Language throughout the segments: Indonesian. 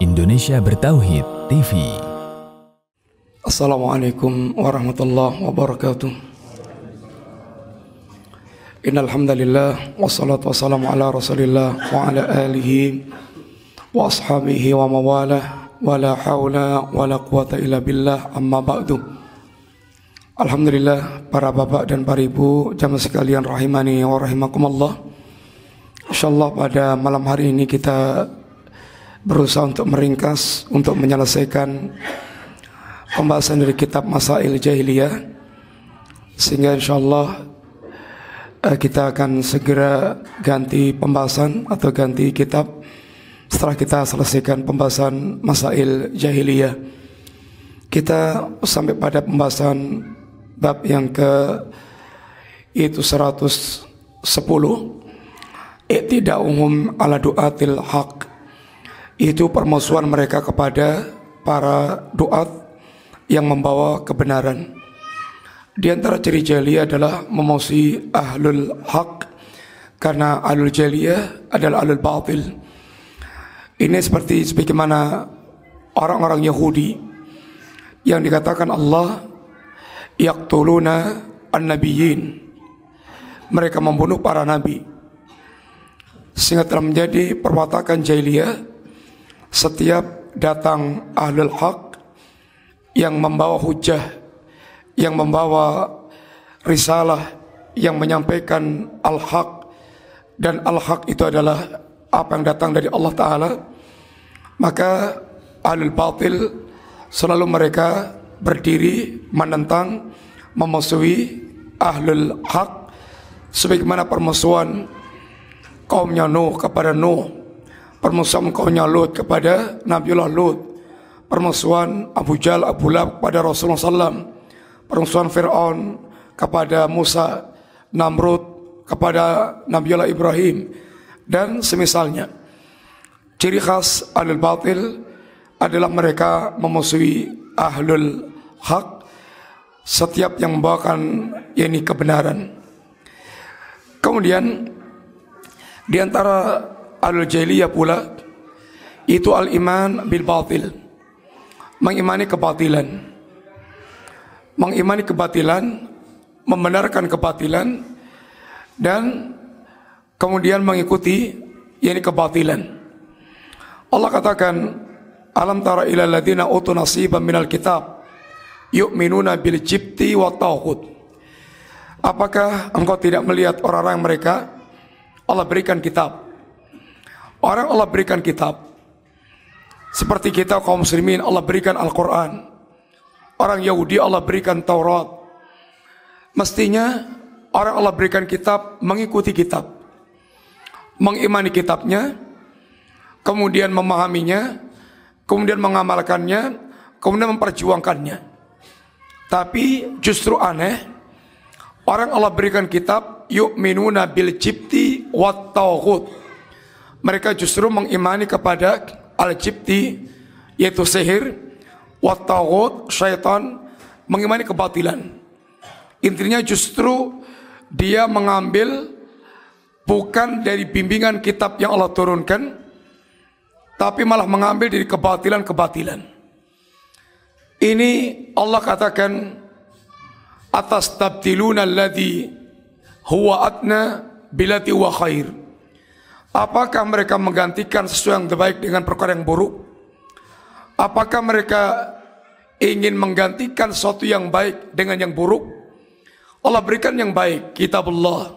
Indonesia Bertauhid TV. Assalamualaikum warahmatullahi wabarakatuh. Innal hamdalillah wassalatu wassalamu ala Rasulillah wa ala alihi wa ashabihi wa mawalah wa la haula wa la quwata illa billah amma ba'du. Alhamdulillah para bapak dan para ibu jamaah sekalian rahimani wa rahimakumullah. Insyaallah pada malam hari ini kita berusaha untuk meringkas, untuk menyelesaikan pembahasan dari kitab Masail Jahiliyah sehingga insya Allah eh, kita akan segera ganti pembahasan atau ganti kitab setelah kita selesaikan pembahasan Masail Jahiliyah kita sampai pada pembahasan bab yang ke itu 110 tidak umum ala duatil hak itu permusuhan mereka kepada para doat yang membawa kebenaran. Di antara ciri jahiliyah adalah memosi ahlul hak karena ahlul jahiliyah adalah ahlul batil. Ini seperti sebagaimana orang-orang Yahudi yang dikatakan Allah yaqtuluna an-nabiyyin. Mereka membunuh para nabi. Sehingga telah menjadi perwatakan jahiliyah setiap datang ahlul hak yang membawa hujah, yang membawa risalah, yang menyampaikan al-haq dan al-haq itu adalah apa yang datang dari Allah taala, maka ahlul batil selalu mereka berdiri menentang memusuhi ahlul hak sebagaimana permusuhan kaumnya Nuh kepada Nuh permusuhan kaumnya Lut kepada Nabiullah Lut, permusuhan Abu Jal Abu Lab kepada Rasulullah SAW, permusuhan Fir'aun kepada Musa, Namrud kepada Nabiullah Ibrahim, dan semisalnya. Ciri khas Ahlul Batil adalah mereka memusuhi Ahlul Hak setiap yang membawakan ini kebenaran. Kemudian di antara al-jahiliyah pula itu al-iman bil batil. Mengimani kebatilan. Mengimani kebatilan, membenarkan kebatilan dan kemudian mengikuti yakni kebatilan. Allah katakan alam tara ila alladziina utu nasiban minal kitab yu'minuna bil jibti wa tauhid. Apakah engkau tidak melihat orang-orang mereka Allah berikan kitab Orang Allah berikan kitab. Seperti kita kaum muslimin Allah berikan Al-Quran. Orang Yahudi Allah berikan Taurat. Mestinya orang Allah berikan kitab mengikuti kitab. Mengimani kitabnya. Kemudian memahaminya. Kemudian mengamalkannya. Kemudian memperjuangkannya. Tapi justru aneh. Orang Allah berikan kitab yuk minuna bil cipti wat tauhud mereka justru mengimani kepada al-jibti yaitu sihir, wattaghut, syaitan, mengimani kebatilan. Intinya justru dia mengambil bukan dari bimbingan kitab yang Allah turunkan, tapi malah mengambil dari kebatilan-kebatilan. Ini Allah katakan atas tabtiluna alladhi huwa atna bilati wa khair. Apakah mereka menggantikan sesuatu yang terbaik dengan perkara yang buruk? Apakah mereka ingin menggantikan sesuatu yang baik dengan yang buruk? Allah berikan yang baik, kitabullah,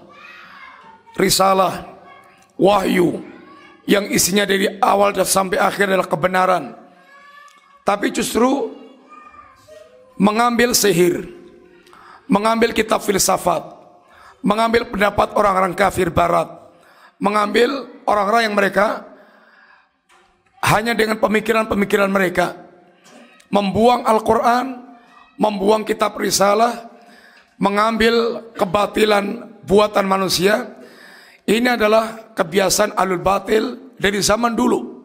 risalah, wahyu, yang isinya dari awal dan sampai akhir adalah kebenaran. Tapi justru mengambil sihir, mengambil kitab filsafat, mengambil pendapat orang-orang kafir barat, mengambil orang-orang yang mereka hanya dengan pemikiran-pemikiran mereka membuang Al-Qur'an, membuang kitab risalah, mengambil kebatilan buatan manusia. Ini adalah kebiasaan alul batil dari zaman dulu.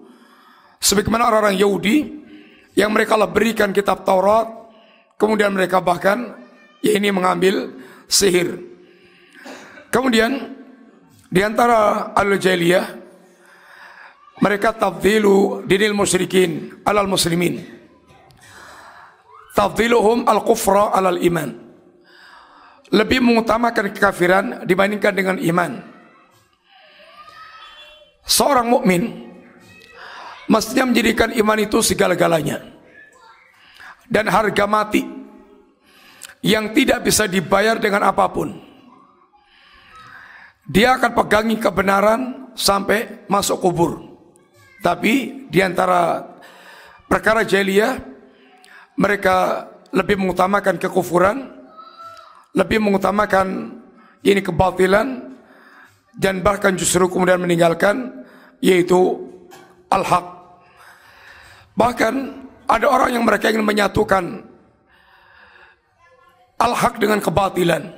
Sebagaimana orang-orang Yahudi yang mereka lah berikan kitab Taurat, kemudian mereka bahkan ya ini mengambil sihir. Kemudian di antara al-jahiliyah mereka tafdilu dinil musyrikin alal muslimin. Tafdiluhum al-kufra alal iman. Lebih mengutamakan kekafiran dibandingkan dengan iman. Seorang mukmin mestinya menjadikan iman itu segala-galanya dan harga mati yang tidak bisa dibayar dengan apapun. Dia akan pegangi kebenaran sampai masuk kubur. Tapi di antara perkara jahiliyah mereka lebih mengutamakan kekufuran, lebih mengutamakan ini kebatilan dan bahkan justru kemudian meninggalkan yaitu al-haq. Bahkan ada orang yang mereka ingin menyatukan al-haq dengan kebatilan.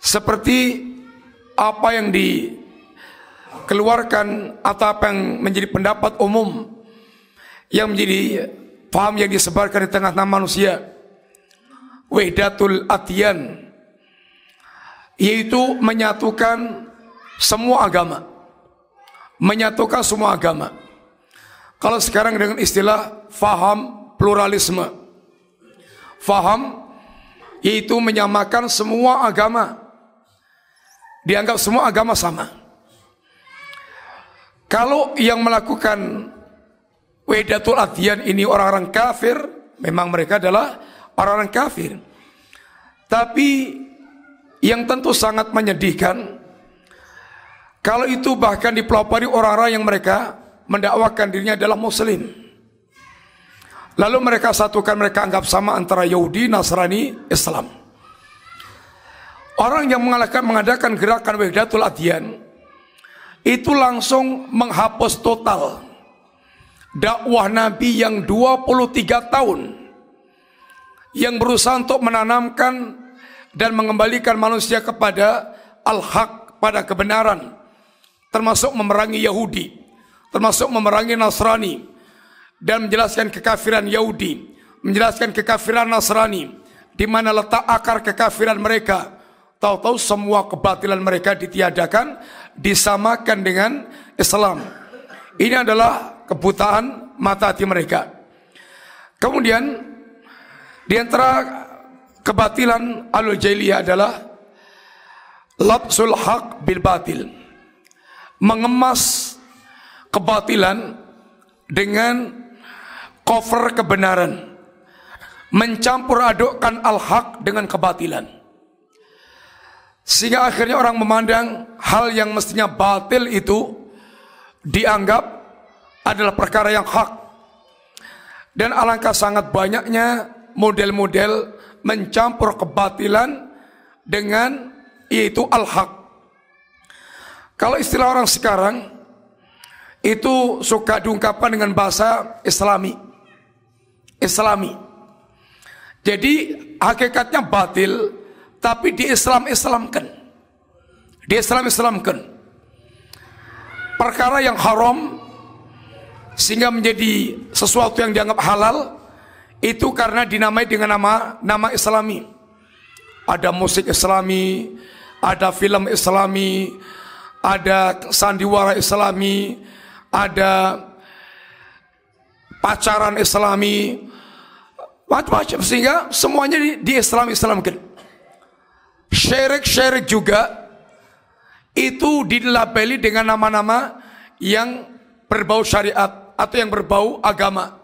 Seperti apa yang dikeluarkan atau apa yang menjadi pendapat umum yang menjadi paham yang disebarkan di tengah-tengah manusia wahdatul atian yaitu menyatukan semua agama menyatukan semua agama kalau sekarang dengan istilah faham pluralisme faham yaitu menyamakan semua agama dianggap semua agama sama. Kalau yang melakukan Wedatul Adyan ini orang-orang kafir, memang mereka adalah orang-orang kafir. Tapi yang tentu sangat menyedihkan, kalau itu bahkan dipelopori orang-orang yang mereka mendakwakan dirinya adalah muslim. Lalu mereka satukan, mereka anggap sama antara Yahudi, Nasrani, Islam. Orang yang mengalahkan, mengadakan gerakan Wahdatul Adyan itu langsung menghapus total dakwah Nabi yang 23 tahun yang berusaha untuk menanamkan dan mengembalikan manusia kepada al-haq, pada kebenaran termasuk memerangi Yahudi, termasuk memerangi Nasrani dan menjelaskan kekafiran Yahudi, menjelaskan kekafiran Nasrani, di mana letak akar kekafiran mereka, Tahu-tahu semua kebatilan mereka ditiadakan, disamakan dengan Islam. Ini adalah kebutaan mata hati mereka. Kemudian di antara kebatilan alul jahiliyah adalah labsul hak bil batil. Mengemas kebatilan dengan cover kebenaran. Mencampur adukkan al hak dengan kebatilan. Sehingga akhirnya orang memandang hal yang mestinya batil itu dianggap adalah perkara yang hak. Dan alangkah sangat banyaknya model-model mencampur kebatilan dengan yaitu al-haq. Kalau istilah orang sekarang itu suka diungkapkan dengan bahasa islami. Islami. Jadi hakikatnya batil tapi di Islam Islamkan. Di Islam Islamkan. Perkara yang haram sehingga menjadi sesuatu yang dianggap halal itu karena dinamai dengan nama nama Islami. Ada musik Islami, ada film Islami, ada sandiwara Islami, ada pacaran Islami, macam-macam sehingga semuanya di, di Islam Islamkan syirik-syirik juga itu dilabeli dengan nama-nama yang berbau syariat atau yang berbau agama.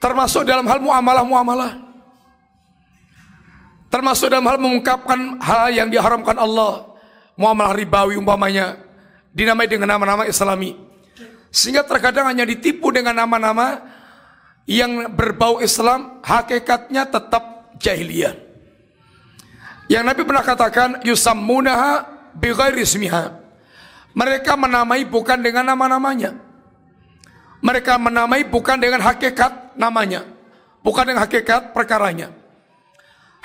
Termasuk dalam hal muamalah-muamalah. Termasuk dalam hal mengungkapkan hal yang diharamkan Allah. Muamalah ribawi umpamanya. Dinamai dengan nama-nama islami. Sehingga terkadang hanya ditipu dengan nama-nama yang berbau Islam. Hakikatnya tetap jahiliyah. Yang Nabi pernah katakan yusammunaha bighairi ismiha. Mereka menamai bukan dengan nama-namanya. Mereka menamai bukan dengan hakikat namanya. Bukan dengan hakikat perkaranya.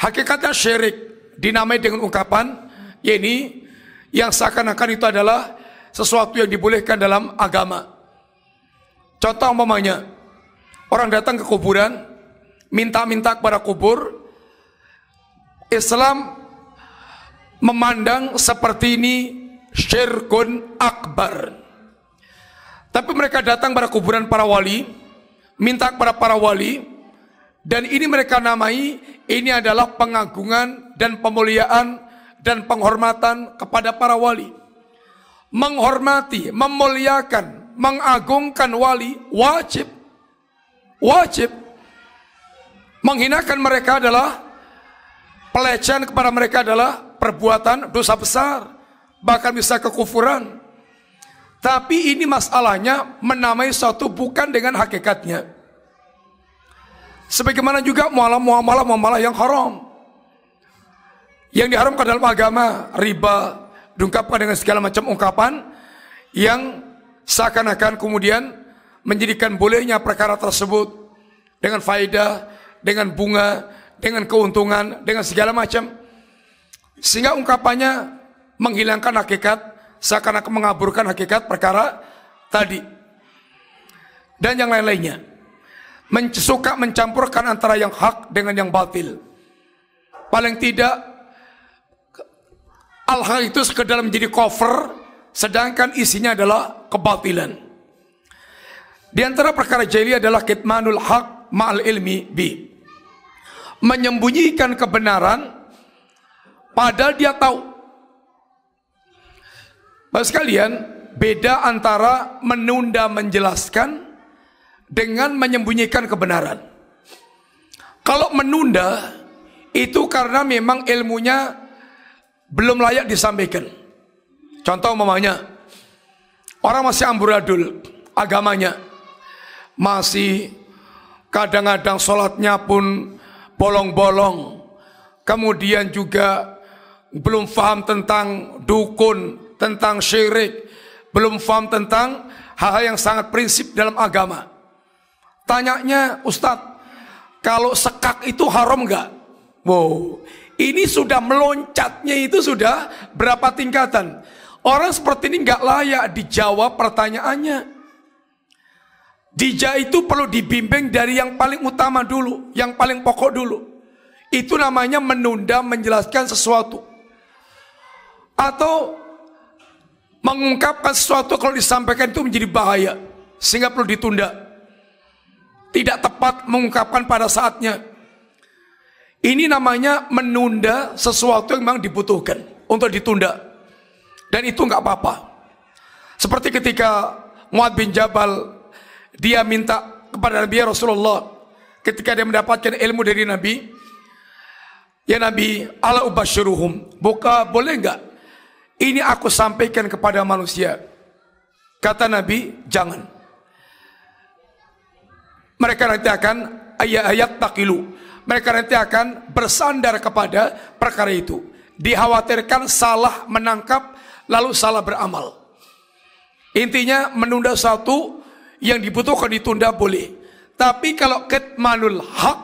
Hakikatnya syirik dinamai dengan ungkapan yakni yang seakan-akan itu adalah sesuatu yang dibolehkan dalam agama. Contoh umpamanya orang datang ke kuburan minta-minta kepada kubur Islam memandang seperti ini syirkun akbar. Tapi mereka datang pada kuburan para wali, minta kepada para wali, dan ini mereka namai, ini adalah pengagungan dan pemuliaan dan penghormatan kepada para wali. Menghormati, memuliakan, mengagungkan wali wajib. Wajib. Menghinakan mereka adalah Pelecehan kepada mereka adalah perbuatan dosa besar, bahkan bisa kekufuran. Tapi ini masalahnya menamai suatu bukan dengan hakikatnya. Sebagaimana juga muamalah muamalah muamalah yang haram. Yang diharamkan dalam agama riba diungkapkan dengan segala macam ungkapan yang seakan-akan kemudian menjadikan bolehnya perkara tersebut dengan faedah, dengan bunga, dengan keuntungan, dengan segala macam. Sehingga ungkapannya menghilangkan hakikat, seakan-akan mengaburkan hakikat perkara tadi. Dan yang lain-lainnya. suka mencampurkan antara yang hak dengan yang batil. Paling tidak, al hak itu sekedar menjadi cover, sedangkan isinya adalah kebatilan. Di antara perkara jeli adalah kitmanul hak ma'al ilmi bi menyembunyikan kebenaran padahal dia tahu. Bapak sekalian, beda antara menunda menjelaskan dengan menyembunyikan kebenaran. Kalau menunda itu karena memang ilmunya belum layak disampaikan. Contoh mamanya, orang masih amburadul agamanya. Masih kadang-kadang sholatnya pun bolong-bolong. Kemudian juga belum paham tentang dukun, tentang syirik, belum paham tentang hal-hal yang sangat prinsip dalam agama. Tanyanya Ustadz, kalau sekak itu haram nggak? Wow, ini sudah meloncatnya itu sudah berapa tingkatan? Orang seperti ini nggak layak dijawab pertanyaannya. Dija itu perlu dibimbing dari yang paling utama dulu, yang paling pokok dulu. Itu namanya menunda menjelaskan sesuatu. Atau mengungkapkan sesuatu kalau disampaikan itu menjadi bahaya. Sehingga perlu ditunda. Tidak tepat mengungkapkan pada saatnya. Ini namanya menunda sesuatu yang memang dibutuhkan untuk ditunda. Dan itu nggak apa-apa. Seperti ketika Muad bin Jabal dia minta kepada Nabi ya Rasulullah ketika dia mendapatkan ilmu dari Nabi, ya Nabi, ala syuruhum. Buka boleh enggak? Ini aku sampaikan kepada manusia. Kata Nabi, jangan. Mereka nanti akan ayat-ayat takilu. Mereka nanti akan bersandar kepada perkara itu. Dikhawatirkan salah menangkap lalu salah beramal. Intinya menunda satu yang dibutuhkan ditunda boleh. Tapi kalau ketmanul hak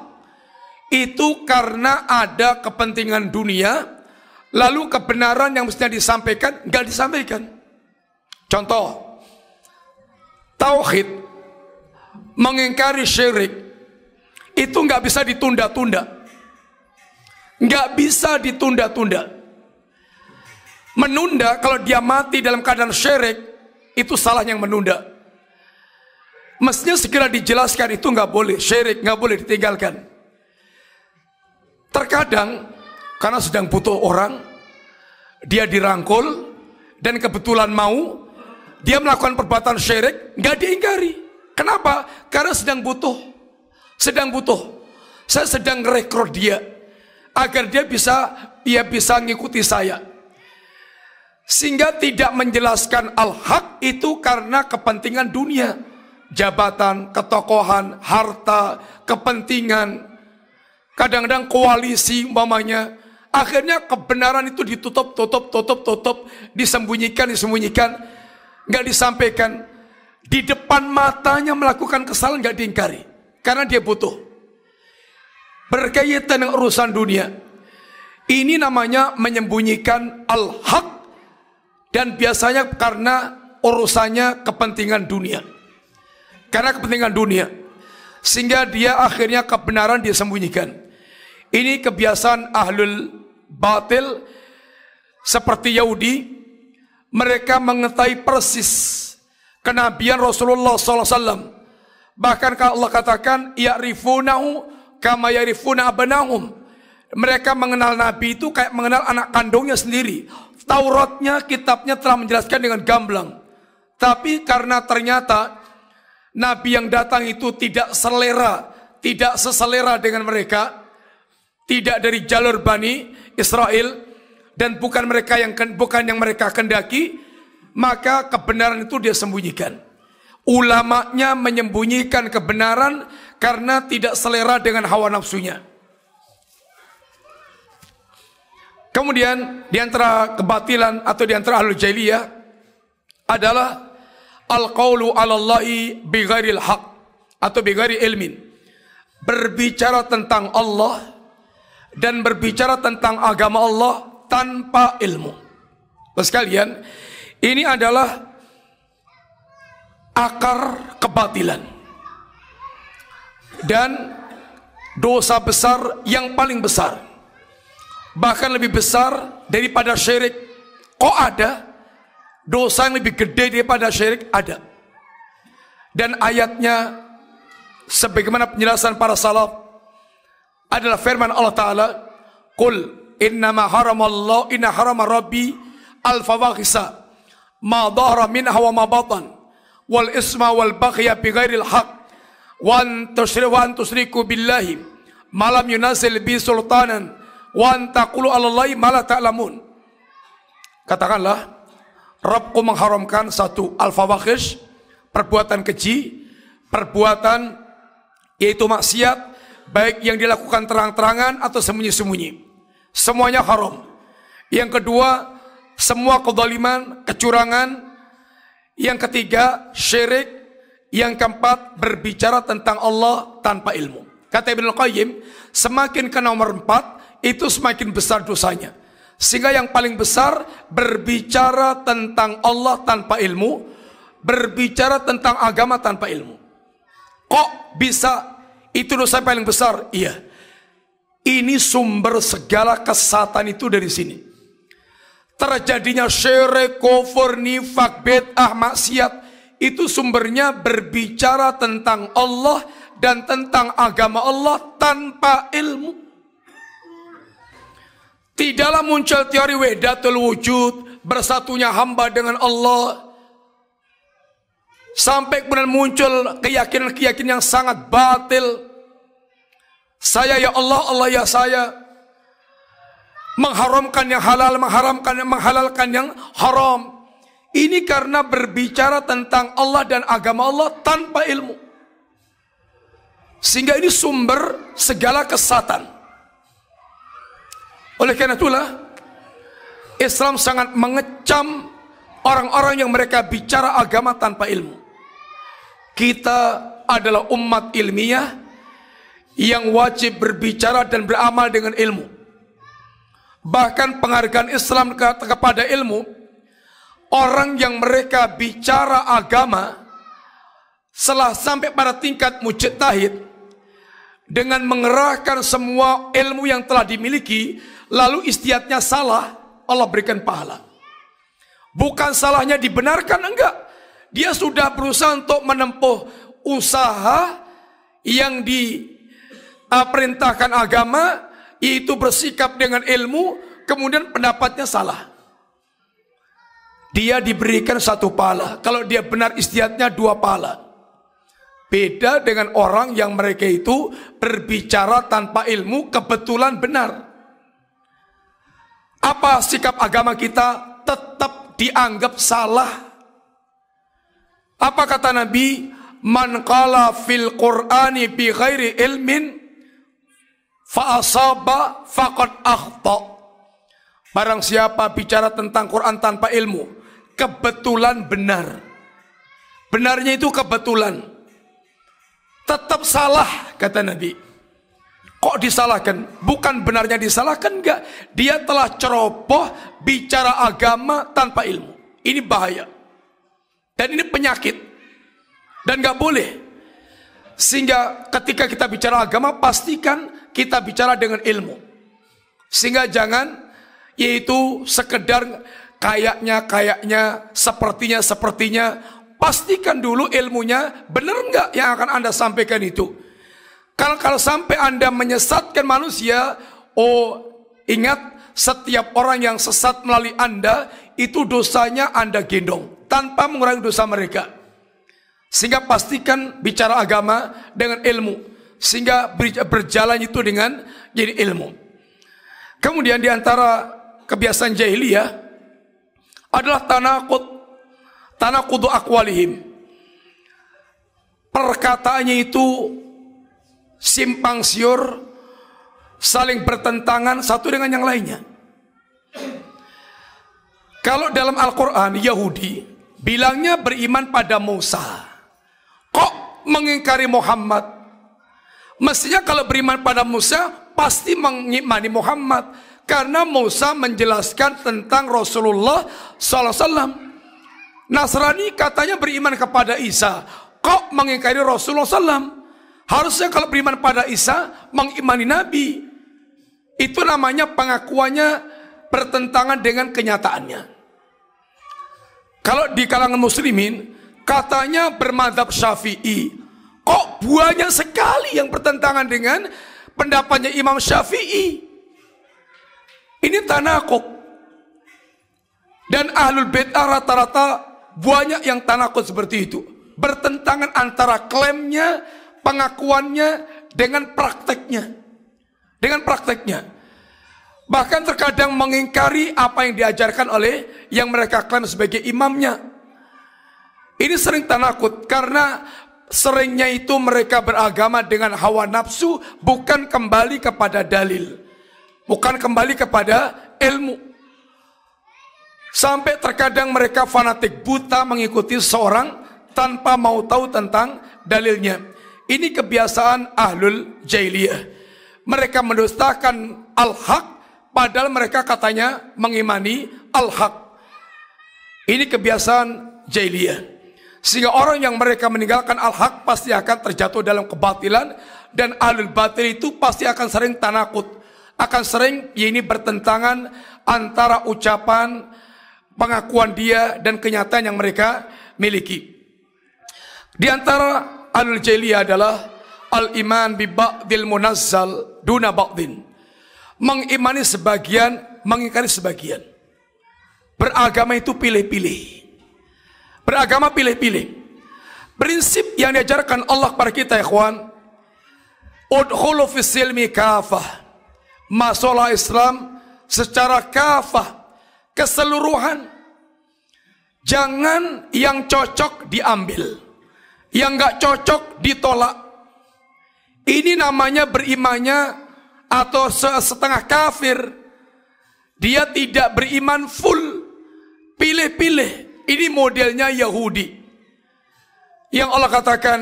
itu karena ada kepentingan dunia, lalu kebenaran yang mestinya disampaikan nggak disampaikan. Contoh, tauhid mengingkari syirik itu nggak bisa ditunda-tunda, nggak bisa ditunda-tunda. Menunda kalau dia mati dalam keadaan syirik itu salah yang menunda. Mestinya segera dijelaskan itu nggak boleh, syirik nggak boleh ditinggalkan. Terkadang karena sedang butuh orang, dia dirangkul dan kebetulan mau, dia melakukan perbuatan syirik nggak diingkari. Kenapa? Karena sedang butuh, sedang butuh. Saya sedang rekrut dia agar dia bisa ia bisa ngikuti saya. Sehingga tidak menjelaskan al-haq itu karena kepentingan dunia jabatan, ketokohan, harta, kepentingan, kadang-kadang koalisi umpamanya. Akhirnya kebenaran itu ditutup, tutup, tutup, tutup, disembunyikan, disembunyikan, nggak disampaikan. Di depan matanya melakukan kesalahan nggak diingkari, karena dia butuh. Berkaitan dengan urusan dunia, ini namanya menyembunyikan al-haq dan biasanya karena urusannya kepentingan dunia karena kepentingan dunia. Sehingga dia akhirnya kebenaran dia sembunyikan. Ini kebiasaan ahlul batil seperti Yahudi. Mereka mengetahui persis kenabian Rasulullah SAW. Bahkan kalau Allah katakan, Ya'rifunahu kama ya'rifuna abanahum. Mereka mengenal Nabi itu kayak mengenal anak kandungnya sendiri. Tauratnya, kitabnya telah menjelaskan dengan gamblang. Tapi karena ternyata Nabi yang datang itu tidak selera, tidak seselera dengan mereka, tidak dari jalur Bani Israel dan bukan mereka yang bukan yang mereka kendaki, maka kebenaran itu dia sembunyikan. Ulamanya menyembunyikan kebenaran karena tidak selera dengan hawa nafsunya. Kemudian di antara kebatilan atau di antara ahlul jahiliyah adalah al-qaulu 'alallahi bighairil haq atau bighairi ilmin. Berbicara tentang Allah dan berbicara tentang agama Allah tanpa ilmu. Sekalian, ini adalah akar kebatilan dan dosa besar yang paling besar bahkan lebih besar daripada syirik kok ada dosa yang lebih gede daripada syirik ada. Dan ayatnya sebagaimana penjelasan para salaf adalah firman Allah taala, "Qul innama haramallahu inna harama rabbi al-fawaghisa ma dhahara minha wa ma batan wal isma wal baghya bi ghairil haqq wa an tusyriku wa an tusyriku billahi malam lam yunazil bi sultanan wa an taqulu 'ala allahi ma la ta'lamun." Katakanlah, Robku mengharamkan satu al perbuatan keji, perbuatan yaitu maksiat, baik yang dilakukan terang-terangan atau sembunyi-sembunyi. Semuanya haram. Yang kedua, semua kedoliman, kecurangan. Yang ketiga, syirik. Yang keempat, berbicara tentang Allah tanpa ilmu. Kata Ibn Al Qayyim, semakin ke nomor empat, itu semakin besar dosanya. Sehingga yang paling besar berbicara tentang Allah tanpa ilmu, berbicara tentang agama tanpa ilmu. Kok bisa? Itu dosa paling besar. Iya. Ini sumber segala kesatan itu dari sini. Terjadinya syirik, kufur, nifak, bid'ah, maksiat itu sumbernya berbicara tentang Allah dan tentang agama Allah tanpa ilmu. Tidaklah muncul teori wedatul wujud, bersatunya hamba dengan Allah. Sampai kemudian muncul keyakinan-keyakinan yang sangat batil. Saya ya Allah, Allah ya saya. Mengharamkan yang halal, mengharamkan yang menghalalkan yang haram. Ini karena berbicara tentang Allah dan agama Allah tanpa ilmu. Sehingga ini sumber segala kesatan. Oleh karena itulah Islam sangat mengecam orang-orang yang mereka bicara agama tanpa ilmu. Kita adalah umat ilmiah yang wajib berbicara dan beramal dengan ilmu. Bahkan penghargaan Islam kepada ilmu, orang yang mereka bicara agama setelah sampai pada tingkat mujtahid, dengan mengerahkan semua ilmu yang telah dimiliki, lalu istiatnya salah, Allah berikan pahala. Bukan salahnya dibenarkan, enggak. Dia sudah berusaha untuk menempuh usaha yang diperintahkan agama, yaitu bersikap dengan ilmu, kemudian pendapatnya salah. Dia diberikan satu pahala. Kalau dia benar istiatnya dua pahala. Beda dengan orang yang mereka itu berbicara tanpa ilmu kebetulan benar. Apa sikap agama kita tetap dianggap salah? Apa kata Nabi? Man qala fil Qur'ani bi ghairi ilmin fa asaba faqad akhta. Barang siapa bicara tentang Quran tanpa ilmu, kebetulan benar. Benarnya itu kebetulan tetap salah kata Nabi. Kok disalahkan? Bukan benarnya disalahkan enggak. Dia telah ceroboh bicara agama tanpa ilmu. Ini bahaya. Dan ini penyakit. Dan enggak boleh. Sehingga ketika kita bicara agama pastikan kita bicara dengan ilmu. Sehingga jangan yaitu sekedar kayaknya kayaknya sepertinya sepertinya pastikan dulu ilmunya benar nggak yang akan Anda sampaikan itu. Kalau kalau sampai Anda menyesatkan manusia, oh ingat setiap orang yang sesat melalui Anda itu dosanya Anda gendong tanpa mengurangi dosa mereka. Sehingga pastikan bicara agama dengan ilmu sehingga berjalan itu dengan jadi ilmu. Kemudian diantara kebiasaan jahiliyah adalah tanakut kudu akwalihim. Perkataannya itu simpang siur, saling bertentangan satu dengan yang lainnya. Kalau dalam Al-Quran Yahudi bilangnya beriman pada Musa. Kok mengingkari Muhammad? Mestinya kalau beriman pada Musa pasti mengimani Muhammad karena Musa menjelaskan tentang Rasulullah sallallahu alaihi wasallam. Nasrani katanya beriman kepada Isa. Kok mengingkari Rasulullah SAW? Harusnya kalau beriman pada Isa, mengimani Nabi. Itu namanya pengakuannya bertentangan dengan kenyataannya. Kalau di kalangan muslimin, katanya bermadhab syafi'i. Kok buahnya sekali yang bertentangan dengan pendapatnya Imam Syafi'i. Ini tanah kok. Dan ahlul bid'ah rata-rata banyak yang tanakut seperti itu. Bertentangan antara klaimnya, pengakuannya, dengan prakteknya. Dengan prakteknya. Bahkan terkadang mengingkari apa yang diajarkan oleh yang mereka klaim sebagai imamnya. Ini sering tanakut karena seringnya itu mereka beragama dengan hawa nafsu bukan kembali kepada dalil. Bukan kembali kepada ilmu. Sampai terkadang mereka fanatik buta mengikuti seorang tanpa mau tahu tentang dalilnya. Ini kebiasaan ahlul jahiliyah. Mereka mendustakan al-haq padahal mereka katanya mengimani al-haq. Ini kebiasaan jahiliyah. Sehingga orang yang mereka meninggalkan al-haq pasti akan terjatuh dalam kebatilan dan ahlul batil itu pasti akan sering tanakut. Akan sering ini bertentangan antara ucapan, pengakuan dia dan kenyataan yang mereka miliki. Di antara al jeli adalah al-iman bi ba'dil munazzal duna ba'din. Mengimani sebagian, mengingkari sebagian. Beragama itu pilih-pilih. Beragama pilih-pilih. Prinsip yang diajarkan Allah kepada kita, ikhwan. Udkhulu fis silmi kafah. Masalah Islam secara kafah keseluruhan. Jangan yang cocok diambil. Yang nggak cocok ditolak. Ini namanya berimannya atau setengah kafir. Dia tidak beriman full. Pilih-pilih. Ini modelnya Yahudi. Yang Allah katakan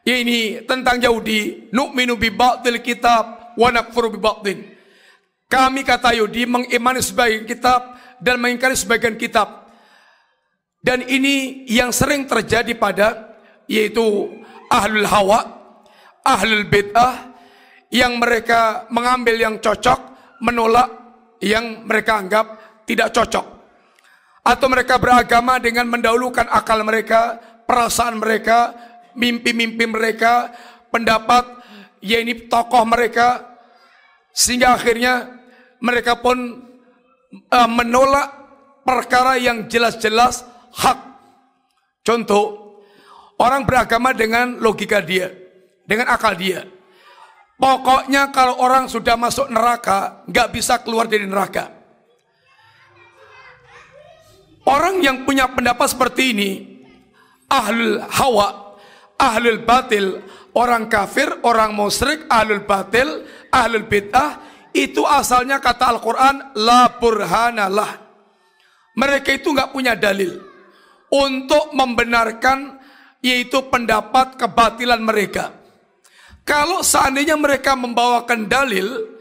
ya ini tentang Yahudi, nu'minu bi kitab wa nakfuru kami kata Yudi mengimani sebagian kitab dan mengingkari sebagian kitab. Dan ini yang sering terjadi pada yaitu ahlul hawa, ahlul bid'ah yang mereka mengambil yang cocok, menolak yang mereka anggap tidak cocok. Atau mereka beragama dengan mendahulukan akal mereka, perasaan mereka, mimpi-mimpi mereka, pendapat ya ini tokoh mereka sehingga akhirnya mereka pun uh, menolak perkara yang jelas-jelas hak. Contoh, orang beragama dengan logika dia, dengan akal dia. Pokoknya kalau orang sudah masuk neraka, nggak bisa keluar dari neraka. Orang yang punya pendapat seperti ini, ahlul hawa, ahlul batil, orang kafir, orang musyrik, ahlul batil, ahlul bid'ah, itu asalnya kata Al-Quran, la burhanalah. Mereka itu nggak punya dalil untuk membenarkan yaitu pendapat kebatilan mereka. Kalau seandainya mereka membawakan dalil,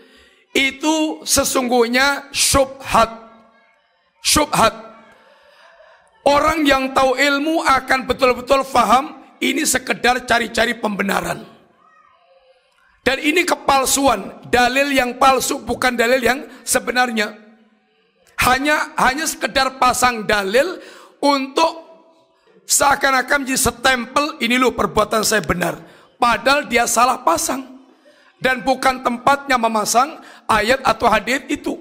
itu sesungguhnya syubhat. Syubhat. Orang yang tahu ilmu akan betul-betul faham ini sekedar cari-cari pembenaran. Dan ini kepalsuan, dalil yang palsu bukan dalil yang sebenarnya. Hanya hanya sekedar pasang dalil untuk seakan-akan menjadi setempel ini loh perbuatan saya benar. Padahal dia salah pasang. Dan bukan tempatnya memasang ayat atau hadis itu.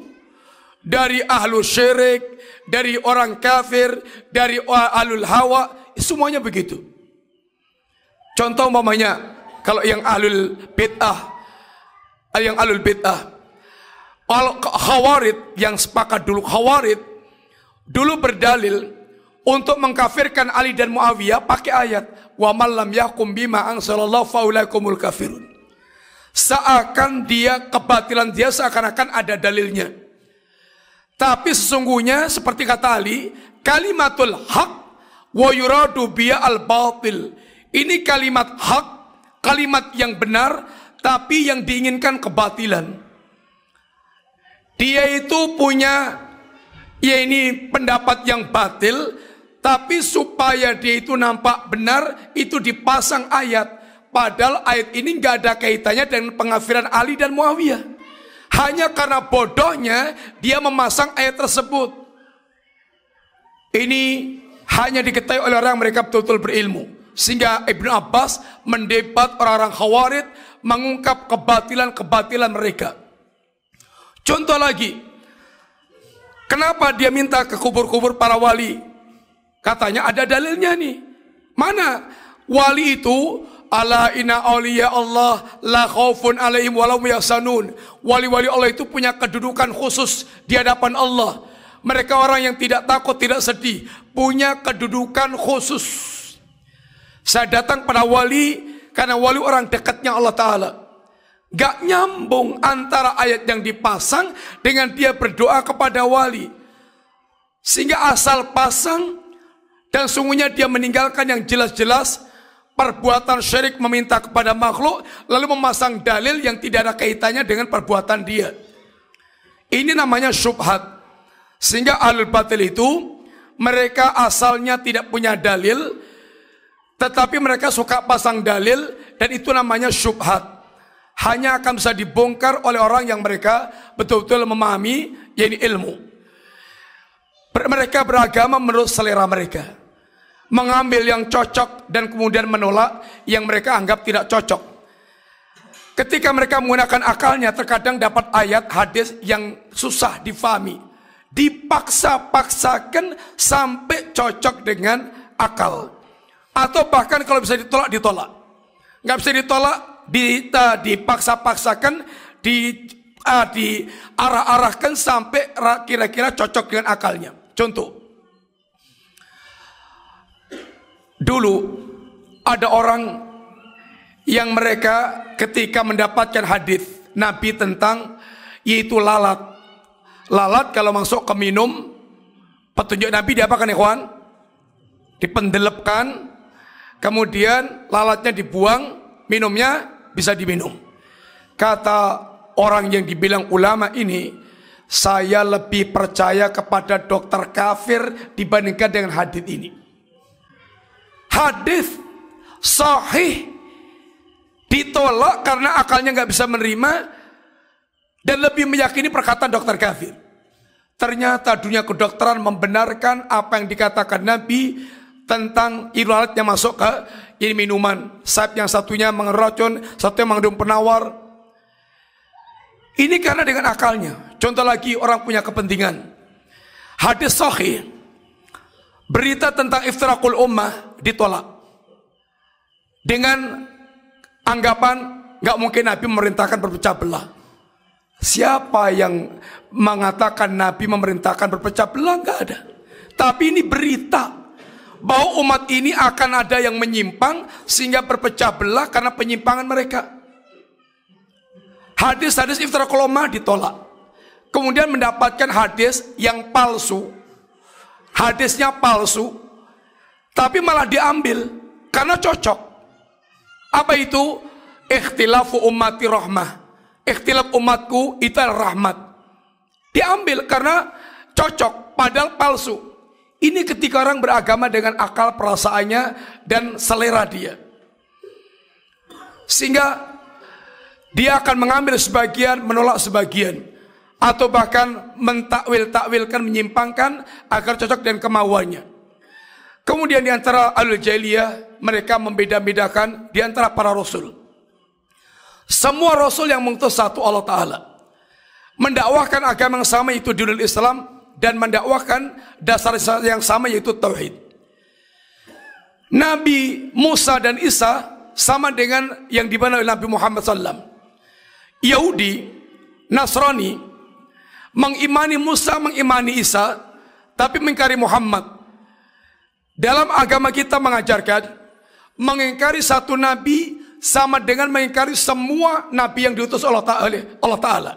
Dari ahlu syirik, dari orang kafir, dari ahlul hawa, semuanya begitu. Contoh umpamanya, kalau yang Alul bid'ah, eh, yang Alul bid'ah, kalau khawarid yang sepakat dulu khawarid dulu berdalil untuk mengkafirkan Ali dan Muawiyah pakai ayat wa malam yakum bima anzalallahu faulaikumul kafirun. Seakan dia kebatilan dia seakan-akan ada dalilnya. Tapi sesungguhnya seperti kata Ali, kalimatul hak wa yuradu biya al batil. Ini kalimat hak kalimat yang benar tapi yang diinginkan kebatilan. Dia itu punya ya ini pendapat yang batil tapi supaya dia itu nampak benar itu dipasang ayat padahal ayat ini nggak ada kaitannya dengan pengafiran Ali dan Muawiyah hanya karena bodohnya dia memasang ayat tersebut ini hanya diketahui oleh orang mereka betul-betul berilmu sehingga Ibnu Abbas mendebat orang-orang khawarid mengungkap kebatilan-kebatilan mereka. Contoh lagi, kenapa dia minta ke kubur-kubur para wali? Katanya ada dalilnya nih. Mana wali itu ala inna awliya Allah la khaufun alaihim walau yasanun. Wali-wali Allah itu punya kedudukan khusus di hadapan Allah. Mereka orang yang tidak takut, tidak sedih, punya kedudukan khusus. Saya datang pada wali karena wali orang dekatnya Allah Ta'ala. Gak nyambung antara ayat yang dipasang dengan dia berdoa kepada wali. Sehingga asal pasang dan sungguhnya dia meninggalkan yang jelas-jelas perbuatan syirik meminta kepada makhluk lalu memasang dalil yang tidak ada kaitannya dengan perbuatan dia. Ini namanya syubhat. Sehingga alur batil itu mereka asalnya tidak punya dalil tetapi mereka suka pasang dalil dan itu namanya syubhat. Hanya akan bisa dibongkar oleh orang yang mereka betul-betul memahami yaitu ilmu. Mereka beragama menurut selera mereka. Mengambil yang cocok dan kemudian menolak yang mereka anggap tidak cocok. Ketika mereka menggunakan akalnya terkadang dapat ayat hadis yang susah difahami. Dipaksa-paksakan sampai cocok dengan akal. Atau bahkan kalau bisa ditolak, ditolak. Nggak bisa ditolak, di, dipaksa-paksakan, di, uh, diarah-arahkan sampai kira-kira cocok dengan akalnya. Contoh. Dulu ada orang yang mereka ketika mendapatkan hadis Nabi tentang yaitu lalat. Lalat kalau masuk ke minum petunjuk Nabi diapakan ya kawan dipendelepkan kemudian lalatnya dibuang, minumnya bisa diminum. Kata orang yang dibilang ulama ini, saya lebih percaya kepada dokter kafir dibandingkan dengan hadis ini. Hadis sahih ditolak karena akalnya nggak bisa menerima dan lebih meyakini perkataan dokter kafir. Ternyata dunia kedokteran membenarkan apa yang dikatakan Nabi tentang ilmu yang masuk ke ini minuman. Sayap yang satunya mengeracun, satu yang mengandung penawar. Ini karena dengan akalnya. Contoh lagi orang punya kepentingan. Hadis sahih. Berita tentang iftirakul ummah ditolak. Dengan anggapan nggak mungkin Nabi memerintahkan berpecah belah. Siapa yang mengatakan Nabi memerintahkan berpecah belah? Nggak ada. Tapi ini berita bahwa umat ini akan ada yang menyimpang sehingga berpecah belah karena penyimpangan mereka. Hadis-hadis iftara koloma ditolak. Kemudian mendapatkan hadis yang palsu. Hadisnya palsu. Tapi malah diambil karena cocok. Apa itu? Ikhtilafu ummati rahmah. Ikhtilaf umatku itu rahmat. Diambil karena cocok padahal palsu. Ini ketika orang beragama dengan akal perasaannya dan selera dia. Sehingga dia akan mengambil sebagian, menolak sebagian. Atau bahkan mentakwil-takwilkan, menyimpangkan agar cocok dengan kemauannya. Kemudian di antara alul jahiliyah, mereka membeda-bedakan di antara para rasul. Semua rasul yang mengutus satu Allah Ta'ala. Mendakwahkan agama yang sama itu dunia Islam dan mendakwakan dasar yang sama yaitu tauhid. Nabi Musa dan Isa sama dengan yang dibawa oleh Nabi Muhammad SAW. Yahudi, Nasrani mengimani Musa, mengimani Isa, tapi mengingkari Muhammad. Dalam agama kita mengajarkan mengingkari satu nabi sama dengan mengingkari semua nabi yang diutus Allah Ta'ala. Allah Ta'ala.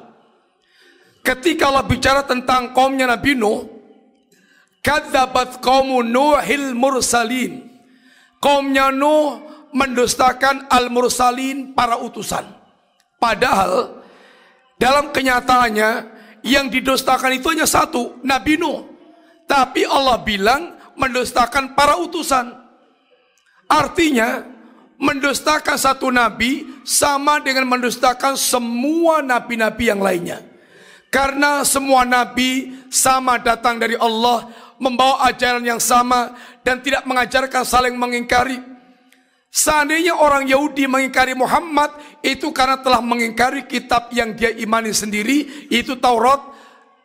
Ketika Allah bicara tentang kaumnya Nabi Nuh, kadzabat qaumu Nuhil mursalin. Kaumnya Nuh mendustakan al-mursalin para utusan. Padahal dalam kenyataannya yang didustakan itu hanya satu, Nabi Nuh. Tapi Allah bilang mendustakan para utusan. Artinya mendustakan satu nabi sama dengan mendustakan semua nabi-nabi yang lainnya. Karena semua nabi sama datang dari Allah, membawa ajaran yang sama dan tidak mengajarkan saling mengingkari. Seandainya orang Yahudi mengingkari Muhammad itu karena telah mengingkari kitab yang dia imani sendiri itu Taurat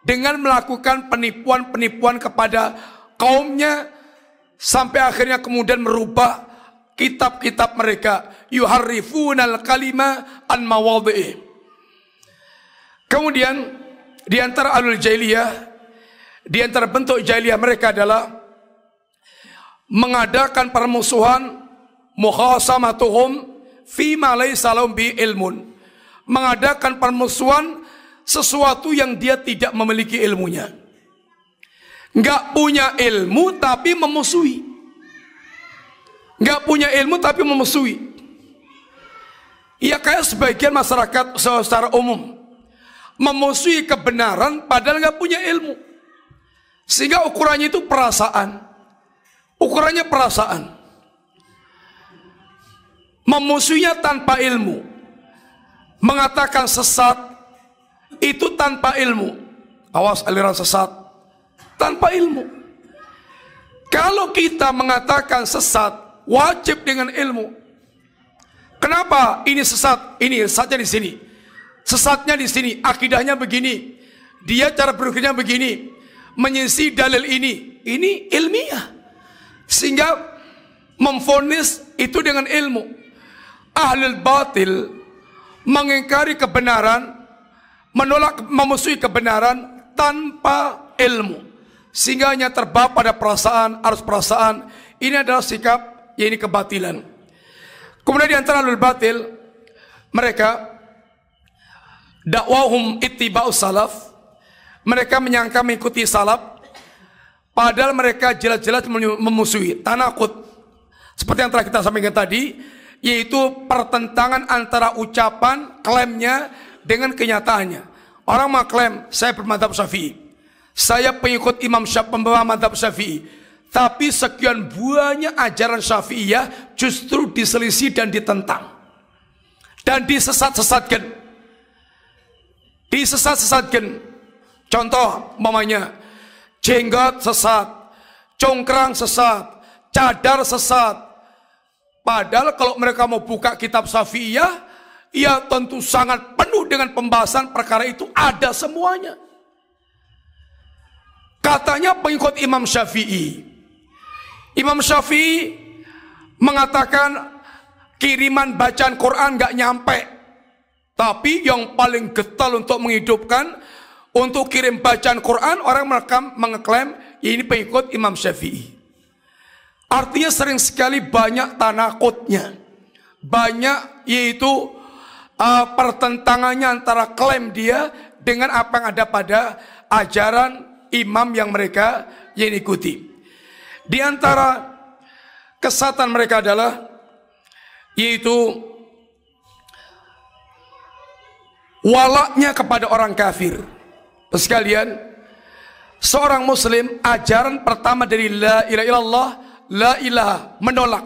dengan melakukan penipuan-penipuan kepada kaumnya sampai akhirnya kemudian merubah kitab-kitab mereka yuharrifunal kalima an mawadhi'i kemudian di antara alul jahiliyah, di antara bentuk jahiliyah mereka adalah mengadakan permusuhan mukhasamatuhum ma laysa bi ilmun. Mengadakan permusuhan sesuatu yang dia tidak memiliki ilmunya. Enggak punya ilmu tapi memusuhi. Enggak punya ilmu tapi memusuhi. Ya kayak sebagian masyarakat secara umum memusuhi kebenaran padahal nggak punya ilmu. Sehingga ukurannya itu perasaan. Ukurannya perasaan. Memusuhinya tanpa ilmu. Mengatakan sesat itu tanpa ilmu. Awas aliran sesat tanpa ilmu. Kalau kita mengatakan sesat wajib dengan ilmu. Kenapa ini sesat? Ini saja di sini. Sesatnya di sini, akidahnya begini. Dia cara berpikirnya begini. Menyisi dalil ini. Ini ilmiah. Sehingga memfonis itu dengan ilmu. Ahlul batil mengingkari kebenaran, menolak memusuhi kebenaran tanpa ilmu. Sehingga hanya terbawa pada perasaan, arus perasaan. Ini adalah sikap, yaitu kebatilan. Kemudian di antara ahlul batil, mereka dakwahum ittiba'us salaf mereka menyangka mengikuti salaf padahal mereka jelas-jelas memusuhi tanakut seperti yang telah kita sampaikan tadi yaitu pertentangan antara ucapan klaimnya dengan kenyataannya orang mengklaim saya bermadhab syafi'i saya pengikut Imam Syafi'i pembawa madhab syafi'i tapi sekian buahnya ajaran syafi'iyah justru diselisih dan ditentang dan disesat-sesatkan disesat-sesatkan. Contoh mamanya jenggot sesat, congkrang sesat, cadar sesat. Padahal kalau mereka mau buka kitab Safiyah, ia ya tentu sangat penuh dengan pembahasan perkara itu ada semuanya. Katanya pengikut Imam Syafi'i. Imam Syafi'i mengatakan kiriman bacaan Quran gak nyampe tapi yang paling getal untuk menghidupkan, untuk kirim bacaan Quran, orang merekam mengeklaim ya ini pengikut Imam Syafi'i. Artinya sering sekali banyak tanah tanakutnya. Banyak yaitu uh, pertentangannya antara klaim dia dengan apa yang ada pada ajaran imam yang mereka yang ikuti. Di antara kesatan mereka adalah yaitu walaknya kepada orang kafir. Sekalian, seorang muslim ajaran pertama dari la ilaha illallah, la ilaha menolak.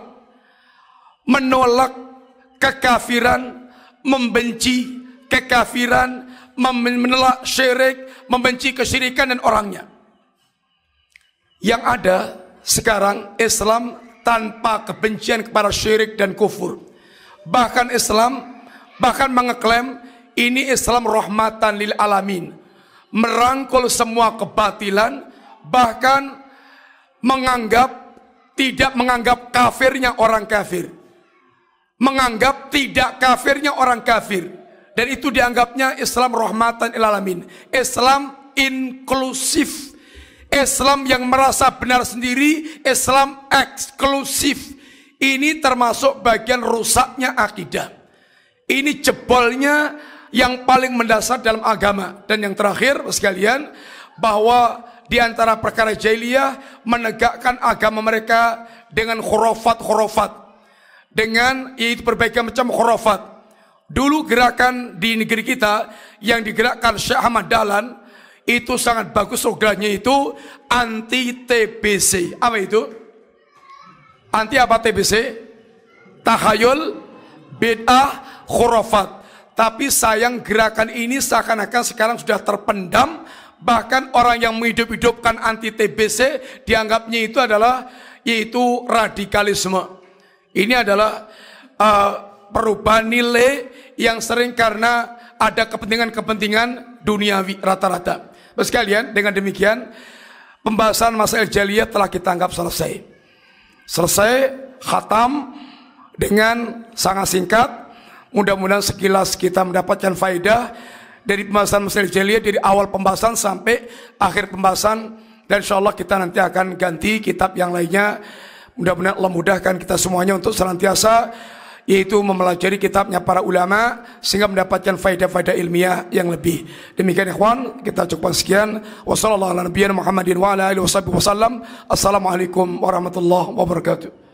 Menolak kekafiran, membenci kekafiran, menolak syirik, membenci kesyirikan dan orangnya. Yang ada sekarang Islam tanpa kebencian kepada syirik dan kufur. Bahkan Islam bahkan mengeklaim ini Islam rahmatan lil alamin. Merangkul semua kebatilan, bahkan menganggap tidak menganggap kafirnya orang kafir. Menganggap tidak kafirnya orang kafir. Dan itu dianggapnya Islam rahmatan lil alamin. Islam inklusif. Islam yang merasa benar sendiri, Islam eksklusif. Ini termasuk bagian rusaknya akidah. Ini jebolnya yang paling mendasar dalam agama. Dan yang terakhir sekalian bahwa di antara perkara jahiliyah menegakkan agama mereka dengan khurafat-khurafat. Dengan yaitu berbagai macam khurafat. Dulu gerakan di negeri kita yang digerakkan Syekh Ahmad Dahlan itu sangat bagus slogannya itu anti TBC. Apa itu? Anti apa TBC? Tahayul, bid'ah, khurafat. Tapi sayang gerakan ini seakan-akan sekarang sudah terpendam. Bahkan orang yang menghidup-hidupkan anti TBC dianggapnya itu adalah yaitu radikalisme. Ini adalah uh, perubahan nilai yang sering karena ada kepentingan-kepentingan duniawi rata-rata. Sekalian dengan demikian pembahasan masalah jaliyah telah kita anggap selesai. Selesai khatam dengan sangat singkat Mudah-mudahan sekilas kita mendapatkan faidah dari pembahasan Mesir Jahiliyah dari awal pembahasan sampai akhir pembahasan dan insya Allah kita nanti akan ganti kitab yang lainnya. Mudah-mudahan Allah mudahkan kita semuanya untuk senantiasa yaitu mempelajari kitabnya para ulama sehingga mendapatkan faedah-faedah ilmiah yang lebih. Demikian ikhwan, kita cukup sekian. Wassalamualaikum warahmatullahi wabarakatuh.